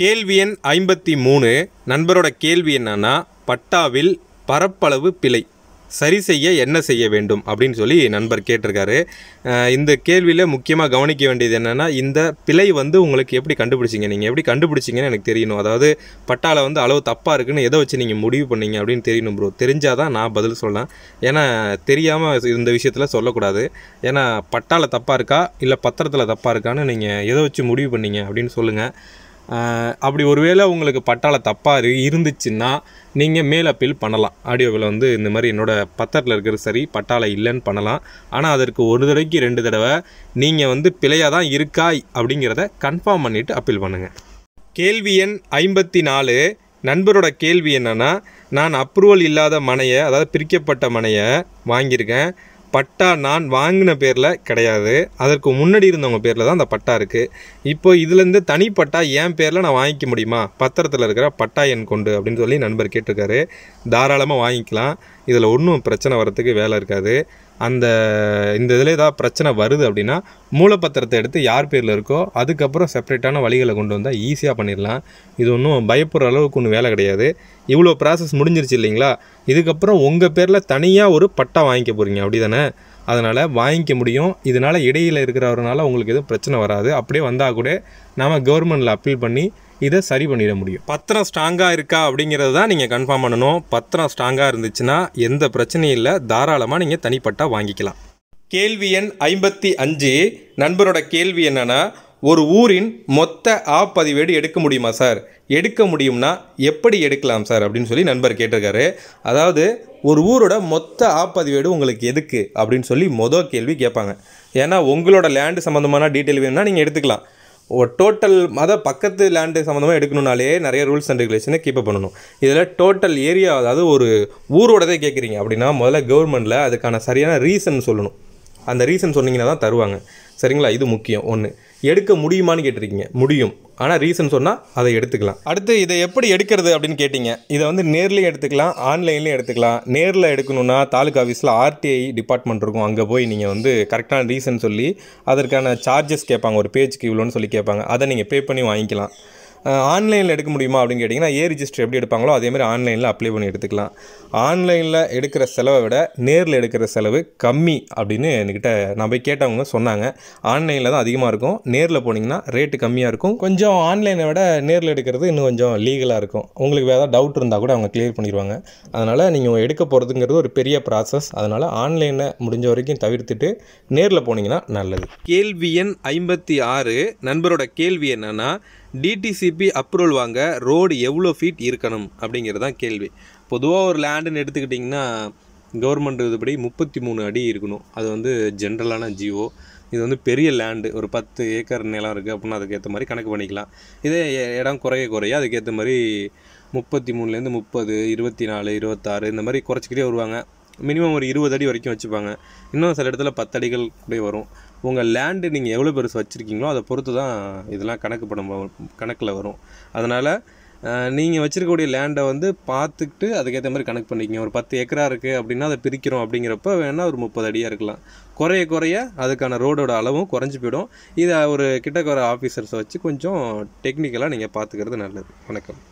கேள்வி எண் ஐம்பத்தி மூணு நண்பரோட கேள்வி என்னன்னா பட்டாவில் பரப்பளவு பிழை சரி செய்ய என்ன செய்ய வேண்டும் அப்படின்னு சொல்லி நண்பர் கேட்டிருக்காரு இந்த கேள்வியில் முக்கியமாக கவனிக்க வேண்டியது என்னென்னா இந்த பிழை வந்து உங்களுக்கு எப்படி கண்டுபிடிச்சிங்க நீங்கள் எப்படி கண்டுபிடிச்சிங்கன்னு எனக்கு தெரியணும் அதாவது பட்டாவில் வந்து அளவு தப்பாக இருக்குதுன்னு எதை வச்சு நீங்கள் முடிவு பண்ணீங்க அப்படின்னு தெரியணும் ப்ரோ தெரிஞ்சால் தான் நான் பதில் சொல்லலாம் ஏன்னா தெரியாமல் இந்த விஷயத்தில் சொல்லக்கூடாது ஏன்னா பட்டாவில் தப்பாக இருக்கா இல்லை பத்திரத்தில் தப்பாக இருக்கான்னு நீங்கள் எதை வச்சு முடிவு பண்ணீங்க அப்படின்னு சொல்லுங்கள் அப்படி ஒருவேளை உங்களுக்கு பட்டால தப்பாக இருந்துச்சுன்னா நீங்கள் மேல் அப்பீல் பண்ணலாம் ஆடியோவில் வந்து இந்த மாதிரி என்னோடய பத்தரில் இருக்கிறது சரி பட்டால இல்லைன்னு பண்ணலாம் ஆனால் அதற்கு ஒரு தடவைக்கு ரெண்டு தடவை நீங்கள் வந்து பிழையாக தான் இருக்காய் அப்படிங்கிறத கன்ஃபார்ம் பண்ணிவிட்டு அப்பீல் பண்ணுங்கள் கேள்வி எண் ஐம்பத்தி நாலு நண்பரோட கேள்வி என்னென்னா நான் அப்ரூவல் இல்லாத மனையை அதாவது பிரிக்கப்பட்ட மனையை வாங்கியிருக்கேன் பட்டா நான் வாங்கின பேரில் கிடையாது அதற்கு முன்னாடி இருந்தவங்க பேரில் தான் அந்த பட்டா இருக்குது இப்போ இதுலேருந்து தனி பட்டா என் பேரில் நான் வாங்கிக்க முடியுமா பத்திரத்தில் இருக்கிற பட்டா என் கொண்டு அப்படின்னு சொல்லி நண்பர் கேட்டிருக்காரு தாராளமாக வாங்கிக்கலாம் இதில் ஒன்றும் பிரச்சனை வரத்துக்கு வேலை இருக்காது அந்த இந்த இதில் ஏதாவது பிரச்சனை வருது அப்படின்னா மூலப்பத்திரத்தை எடுத்து யார் பேரில் இருக்கோ அதுக்கப்புறம் செப்பரேட்டான வழிகளை கொண்டு வந்தால் ஈஸியாக பண்ணிடலாம் இது ஒன்றும் பயப்படுற அளவுக்கு ஒன்றும் வேலை கிடையாது இவ்வளோ ப்ராசஸ் முடிஞ்சிருச்சு இல்லைங்களா இதுக்கப்புறம் உங்கள் பேரில் தனியாக ஒரு பட்டா வாங்கிக்க போகிறீங்க அப்படி தானே அதனால் வாங்கிக்க முடியும் இதனால் இடையில் இருக்கிறவரனால உங்களுக்கு எதுவும் பிரச்சனை வராது அப்படியே வந்தால் கூட நாம் கவர்மெண்டில் அப்பீல் பண்ணி இதை சரி பண்ணிட முடியும் பத்திரம் ஸ்ட்ராங்காக இருக்கா அப்படிங்கிறத தான் நீங்கள் கன்ஃபார்ம் பண்ணணும் பத்திரம் ஸ்ட்ராங்காக இருந்துச்சுன்னா எந்த பிரச்சனையும் இல்லை தாராளமாக நீங்கள் தனிப்பட்டாக வாங்கிக்கலாம் கேள்வி எண் ஐம்பத்தி அஞ்சு நண்பரோட கேள்வி என்னென்னா ஒரு ஊரின் மொத்த ஆப்பதிவேடு பதிவேடு எடுக்க முடியுமா சார் எடுக்க முடியும்னா எப்படி எடுக்கலாம் சார் அப்படின்னு சொல்லி நண்பர் கேட்டிருக்காரு அதாவது ஒரு ஊரோட மொத்த ஆப்பதிவேடு பதிவேடு உங்களுக்கு எதுக்கு அப்படின்னு சொல்லி மொதல் கேள்வி கேட்பாங்க ஏன்னா உங்களோட லேண்டு சம்மந்தமான டீட்டெயில் வேணும்னா நீங்கள் எடுத்துக்கலாம் டோட்டல் மத பக்கத்து லேண்டு சம்மந்தமாக எடுக்கணுனாலே நிறைய ரூல்ஸ் அண்ட் ரெகுலேஷனை கீப்பப் பண்ணணும் இதில் டோட்டல் ஏரியா அதாவது ஒரு ஊரோடதே கேட்குறீங்க அப்படின்னா முதல்ல கவர்மெண்ட்டில் அதுக்கான சரியான ரீசன் சொல்லணும் அந்த ரீசன் சொன்னீங்கன்னா தான் தருவாங்க சரிங்களா இது முக்கியம் ஒன்று எடுக்க முடியுமான்னு கேட்டிருக்கீங்க முடியும் ஆனால் ரீசன் சொன்னால் அதை எடுத்துக்கலாம் அடுத்து இதை எப்படி எடுக்கிறது அப்படின்னு கேட்டிங்க இதை வந்து நேர்லேயும் எடுத்துக்கலாம் ஆன்லைன்லேயும் எடுத்துக்கலாம் நேரில் எடுக்கணும்னா தாலுக்கா ஆஃபீஸில் ஆர்டிஐ டிபார்ட்மெண்ட் இருக்கும் அங்கே போய் நீங்கள் வந்து கரெக்டான ரீசன் சொல்லி அதற்கான சார்ஜஸ் கேட்பாங்க ஒரு பேஜுக்கு இவ்வளோன்னு சொல்லி கேட்பாங்க அதை நீங்கள் பே பண்ணி வாங்கிக்கலாம் ஆன்லைனில் எடுக்க முடியுமா அப்படின்னு கேட்டிங்கன்னா ஏ ரிஜிஸ்டர் எப்படி எடுப்பாங்களோ அதேமாதிரி ஆன்லைனில் அப்ளை பண்ணி எடுத்துக்கலாம் ஆன்லைனில் எடுக்கிற செலவை விட நேரில் எடுக்கிற செலவு கம்மி அப்படின்னு என்கிட்ட நான் போய் கேட்டவங்க சொன்னாங்க ஆன்லைனில் தான் அதிகமாக இருக்கும் நேரில் போனீங்கன்னா ரேட்டு கம்மியாக இருக்கும் கொஞ்சம் ஆன்லைனை விட நேரில் எடுக்கிறது இன்னும் கொஞ்சம் லீகலாக இருக்கும் உங்களுக்கு வேறு ஏதாவது டவுட் இருந்தால் கூட அவங்க கிளியர் பண்ணிடுவாங்க அதனால் நீங்கள் எடுக்க போகிறதுங்கிறது ஒரு பெரிய ப்ராசஸ் அதனால் ஆன்லைனில் முடிஞ்ச வரைக்கும் தவிர்த்துட்டு நேரில் போனீங்கன்னா நல்லது கேள்வி எண் ஐம்பத்தி ஆறு நண்பரோட கேள்வி என்னென்னா டிடிசிபி அப்ரூவல் வாங்க ரோடு எவ்வளோ ஃபீட் இருக்கணும் அப்படிங்கிறது தான் கேள்வி பொதுவாக ஒரு லேண்டுன்னு எடுத்துக்கிட்டிங்கன்னா கவர்மெண்ட் இதுபடி முப்பத்தி மூணு அடி இருக்கணும் அது வந்து ஜென்ரலான ஜியோ இது வந்து பெரிய லேண்டு ஒரு பத்து ஏக்கர் நிலம் இருக்குது அப்படின்னா அதுக்கேற்ற மாதிரி கணக்கு பண்ணிக்கலாம் இதே இடம் குறைய குறைய அதுக்கேற்ற மாதிரி முப்பத்தி மூணுலேருந்து முப்பது இருபத்தி நாலு இருபத்தாறு இந்த மாதிரி குறைச்சிக்கிட்டே வருவாங்க மினிமம் ஒரு இருபது அடி வரைக்கும் வச்சுப்பாங்க இன்னும் சில இடத்துல பத்து அடிகள் கூட வரும் உங்கள் லேண்டு நீங்கள் எவ்வளோ பெருசு வச்சுருக்கீங்களோ அதை பொறுத்து தான் இதெல்லாம் கணக்கு படம் கணக்கில் வரும் அதனால் நீங்கள் வச்சுருக்கக்கூடிய லேண்டை வந்து பார்த்துக்கிட்டு அதுக்கேற்ற மாதிரி கணக்கு பண்ணிக்கோங்க ஒரு பத்து ஏக்கரா இருக்குது அப்படின்னா அதை பிரிக்கிறோம் அப்படிங்கிறப்ப வேணால் ஒரு முப்பது அடியாக இருக்கலாம் குறைய குறைய அதுக்கான ரோடோட அளவும் குறைஞ்சி போயிடும் இதை ஒரு கிட்டக்கிற ஆஃபீஸர்ஸை வச்சு கொஞ்சம் டெக்னிக்கலாக நீங்கள் பார்த்துக்கிறது நல்லது வணக்கம்